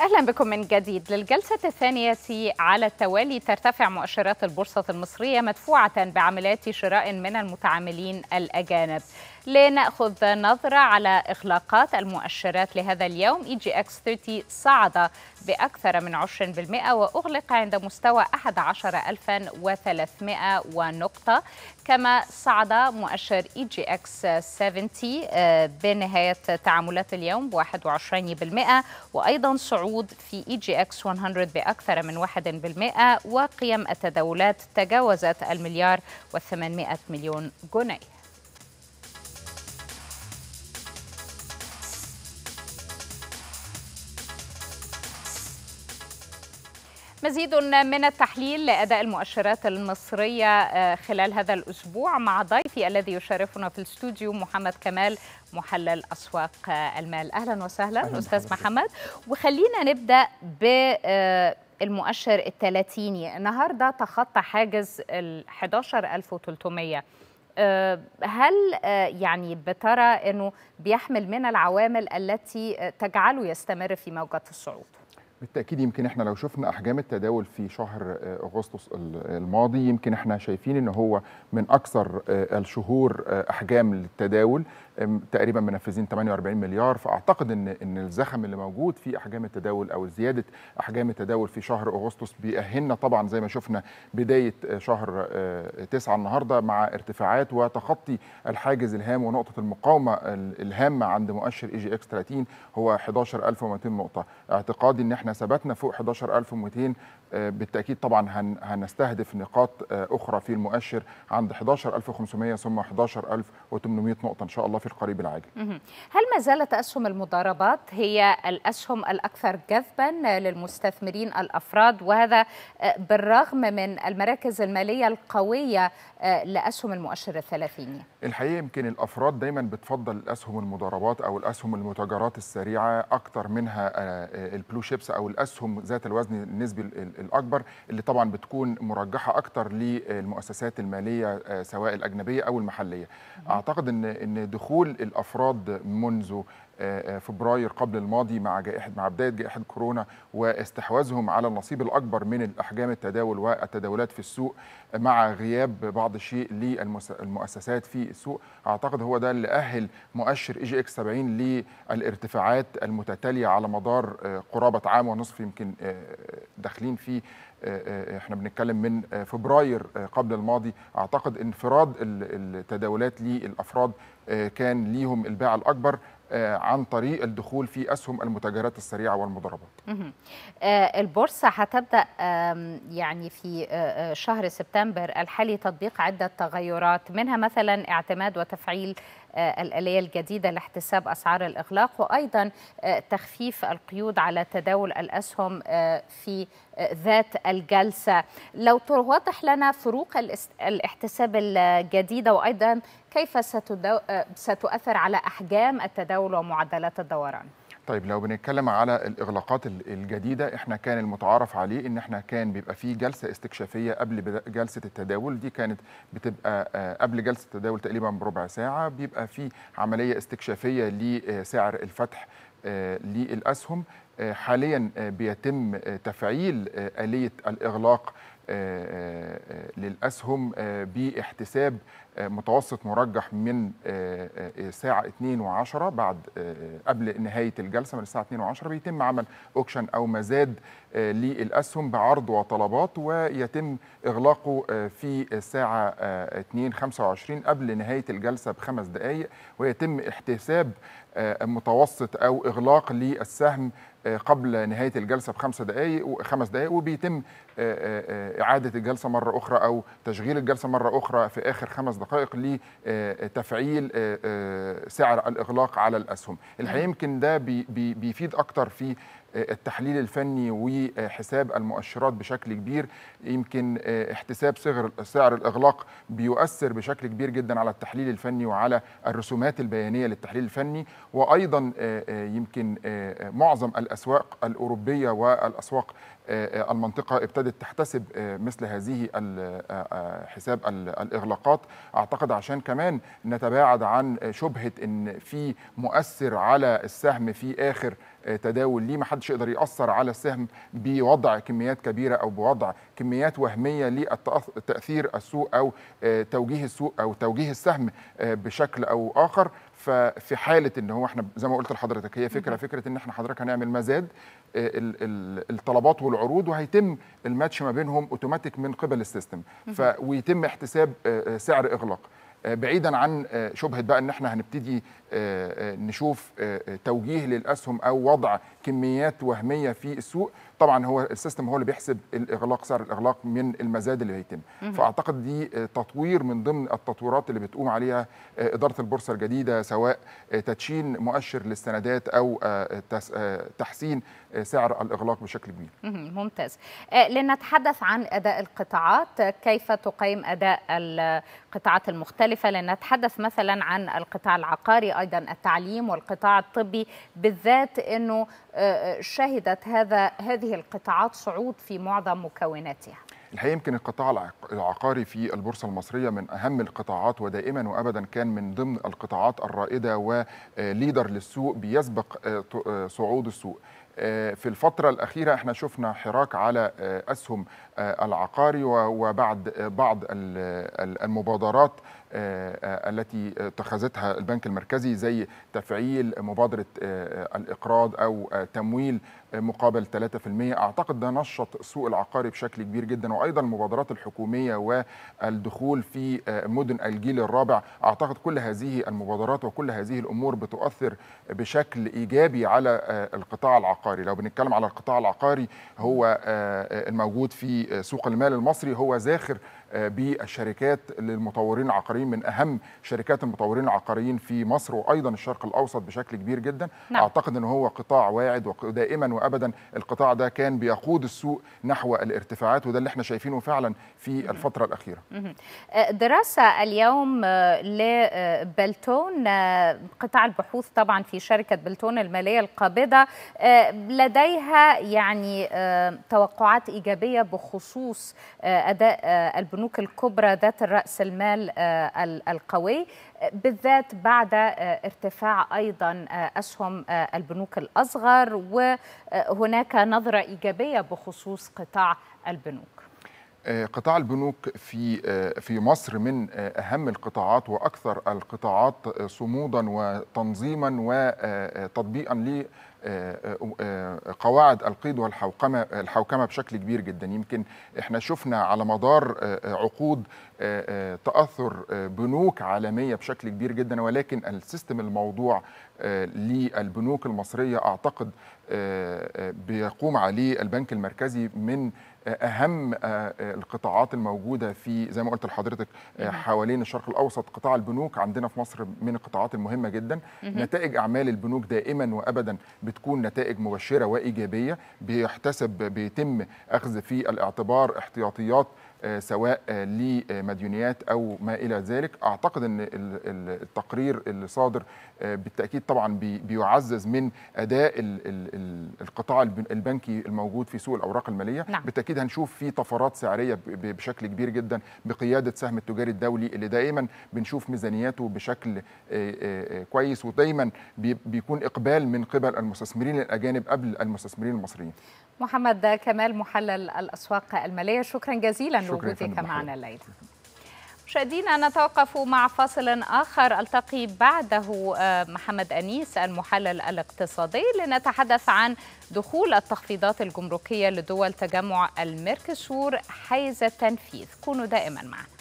اهلا بكم من جديد للجلسه الثانيه على التوالي ترتفع مؤشرات البورصه المصريه مدفوعه بعملات شراء من المتعاملين الاجانب لنأخذ نظرة على إغلاقات المؤشرات لهذا اليوم إي جي إكس 30 صعد بأكثر من 20% وأغلق عند مستوى 11300 ونقطة كما صعد مؤشر إي جي إكس 70 بنهاية تعاملات اليوم ب 21% وأيضا صعود في إي جي إكس 100 بأكثر من 1% وقيم التداولات تجاوزت المليار و 800 مليون جنيه مزيد من التحليل لأداء المؤشرات المصرية آه، خلال هذا الأسبوع مع ضيفي الذي يشرفنا في الاستوديو محمد كمال محلل أسواق المال أهلا وسهلا أهلاً أستاذ محمد. محمد وخلينا نبدأ ب آه، المؤشر الثلاثيني النهارده تخطى حاجز ال 11300 آه، هل يعني بترى انه بيحمل من العوامل التي تجعله يستمر في موجة الصعود؟ بالتاكيد يمكن احنا لو شفنا احجام التداول في شهر آه، اغسطس الماضي يمكن احنا شايفين ان هو من اكثر آه، الشهور آه، احجام للتداول تقريبا منفذين 48 مليار فاعتقد ان ان الزخم اللي موجود في احجام التداول او زياده احجام التداول في شهر اغسطس بيأهلنا طبعا زي ما شفنا بدايه شهر 9 النهارده مع ارتفاعات وتخطي الحاجز الهام ونقطه المقاومه الهامه عند مؤشر اي جي اكس 30 هو 11200 نقطه اعتقادي ان احنا احنا ثبتنا فوق 11200 آه، بالتاكيد طبعا هنستهدف نقاط آه، اخرى في المؤشر عند 11500 ثم 11800 نقطه ان شاء الله في القريب العاجل هل ما زالت اسهم المضاربات هي الاسهم الاكثر جذبا للمستثمرين الافراد وهذا آه، بالرغم من المراكز الماليه القويه لاسهم المؤشر الثلاثيني الحقيقه يمكن الافراد دايما بتفضل اسهم المضاربات او الاسهم المتجرات السريعه اكثر منها البلو شيبس او الاسهم ذات الوزن النسبي الاكبر اللي طبعا بتكون مرجحه اكتر للمؤسسات الماليه آه، سواء الاجنبيه او المحليه اعتقد ان ان دخول الافراد منذ آه، آه، فبراير قبل الماضي مع جائحه مع بدايه جائحه كورونا واستحواذهم على النصيب الاكبر من الاحجام التداول والتداولات في السوق مع غياب بعض الشيء للمؤسسات في السوق اعتقد هو ده اللي اهل مؤشر اي جي اكس 70 للارتفاعات المتتاليه على مدار آه، قرابه عام ونصف يمكن داخلين فيه احنا بنتكلم من فبراير قبل الماضي اعتقد انفراد التداولات للافراد كان ليهم الباع الاكبر آه، عن طريق الدخول في اسهم المتاجرات السريعه والمضاربات. آه، البورصه هتبدا يعني في آه، شهر سبتمبر الحالي تطبيق عده تغيرات منها مثلا اعتماد وتفعيل آه، الآلية الجديدة لاحتساب أسعار الإغلاق وأيضا آه، تخفيف القيود على تداول الأسهم آه، في ذات الجلسة لو توضح لنا فروق الاحتساب الجديدة وأيضا كيف ستؤثر على أحجام التداول ومعدلات الدوران طيب لو بنتكلم على الاغلاقات الجديده احنا كان المتعارف عليه ان احنا كان بيبقى في جلسه استكشافيه قبل جلسه التداول دي كانت بتبقى آه، قبل جلسه التداول تقريبا بربع ساعه بيبقى في عمليه استكشافيه لسعر الفتح آه، للاسهم آه، حاليا بيتم تفعيل اليه الاغلاق آه، آه، آه، للأسهم باحتساب متوسط مرجح من ساعة 2 وعشرة بعد قبل نهاية الجلسة من الساعة 2 وعشرة بيتم عمل أوكشن أو مزاد للأسهم بعرض وطلبات ويتم إغلاقه في الساعة 2 25 قبل نهاية الجلسة بخمس دقائق ويتم احتساب متوسط أو إغلاق للسهم قبل نهايه الجلسه بخمس دقائق وخمس دقائق وبيتم آه، آه، آه، اعاده الجلسه مره اخرى او تشغيل الجلسه مره اخرى في اخر خمس دقائق لتفعيل سعر الاغلاق على الاسهم الحقيقه يمكن ده بيفيد اكتر في التحليل الفني وحساب المؤشرات بشكل كبير يمكن احتساب صغر سعر الاغلاق بيؤثر بشكل كبير جدا على التحليل الفني وعلى الرسومات البيانيه للتحليل الفني وايضا يمكن معظم الاسواق الاوروبيه والاسواق آه، آه، المنطقه ابتدت تحتسب آه، مثل هذه حساب الاغلاقات اعتقد عشان كمان نتباعد عن شبهه ان في مؤثر على السهم في اخر تداول ليه ما حدش يقدر ياثر على السهم بوضع كميات كبيره او بوضع كميات وهميه لتاثير السوق او توجيه السوق او توجيه السهم بشكل او اخر ففي حاله ان هو احنا زي ما قلت لحضرتك هي فكره فكره ان احنا حضرتك هنعمل مزاد آه، الطلبات والعروض وهيتم الماتش ما بينهم اوتوماتيك من قبل السيستم ويتم احتساب آه، آه، سعر اغلاق بعيدا عن شبهه بقى ان احنا هنبتدي آه، آه، نشوف آه، توجيه للاسهم او وضع كميات وهميه في السوق طبعا هو السيستم هو اللي بيحسب الاغلاق سعر الاغلاق من المزاد اللي هيتم فاعتقد دي تطوير من ضمن التطويرات اللي بتقوم عليها اداره البورصه الجديده سواء تدشين مؤشر للسندات او تحسين سعر الاغلاق بشكل كبير ممتاز لنتحدث عن اداء القطاعات كيف تقيم اداء القطاعات المختلفه لنتحدث مثلا عن القطاع العقاري ايضا التعليم والقطاع الطبي بالذات انه آه، آه، شهدت هذا هذه القطاعات صعود في معظم مكوناتها الحقيقه يمكن القطاع العقاري في البورصه المصريه من اهم القطاعات ودائما وابدا كان من ضمن القطاعات الرائده وليدر آه، للسوق بيسبق صعود السوق في الفترة الأخيرة احنا شفنا حراك على أسهم العقاري وبعد بعض المبادرات آه، آه، التي اتخذتها البنك المركزي زي تفعيل مبادره آه، الاقراض او تمويل مقابل 3% اعتقد ده نشط السوق العقاري بشكل كبير جدا وايضا المبادرات الحكوميه والدخول في مدن الجيل الرابع اعتقد كل هذه المبادرات وكل هذه الامور بتؤثر بشكل ايجابي على القطاع العقاري لو بنتكلم على القطاع العقاري هو الموجود في سوق المال المصري هو زاخر بالشركات للمطورين العقاريين العقاريين من اهم شركات المطورين العقاريين في مصر وايضا الشرق الاوسط بشكل كبير جدا نعم. اعتقد ان هو قطاع واعد ودائما وابدا القطاع ده كان بيقود السوق نحو الارتفاعات وده اللي احنا شايفينه فعلا في الفتره الاخيره أه، دراسه اليوم أه، لبلتون أه، قطاع البحوث طبعا في شركه بلتون الماليه القابضه لديها يعني توقعات ايجابيه بخصوص اداء البنوك الكبرى ذات الراس المال القوي بالذات بعد آه، ارتفاع أيضا آه، أسهم آه، البنوك الأصغر وهناك نظرة إيجابية بخصوص قطاع البنوك قطاع البنوك في في مصر من اهم القطاعات واكثر القطاعات صمودا وتنظيما وتطبيقا آه، آه، آه، قواعد القيد والحوكمه الحوكمه بشكل كبير جدا يمكن احنا شفنا على مدار عقود تاثر بنوك عالميه بشكل كبير جدا ولكن السيستم الموضوع للبنوك المصريه اعتقد بيقوم عليه البنك المركزي من اهم القطاعات الموجوده في زي ما قلت لحضرتك حوالين الشرق الاوسط قطاع البنوك عندنا في مصر من القطاعات المهمه جدا نتائج اعمال البنوك دائما وابدا بتكون نتائج مبشره وايجابيه بيحتسب بيتم اخذ في الاعتبار احتياطيات آه، سواء آه، لمديونيات او ما الى ذلك اعتقد ان التقرير اللي صادر آه، بالتاكيد طبعا بيعزز من اداء القطاع البنكي الموجود في سوق الاوراق الماليه نعم. بالتاكيد هنشوف في طفرات سعريه بشكل كبير جدا بقياده سهم التجاري الدولي اللي دائما بنشوف ميزانياته بشكل كويس ودايما بيكون اقبال من قبل المستثمرين الاجانب قبل المستثمرين المصريين محمد كمال محلل الأسواق المالية شكرا جزيلا لوجودك معنا الليلة مشاهدينا نتوقف مع فاصل آخر ألتقي بعده آه، محمد أنيس المحلل الاقتصادي لنتحدث عن دخول التخفيضات الجمركية لدول تجمع الميركسور حيز التنفيذ كونوا دائما معنا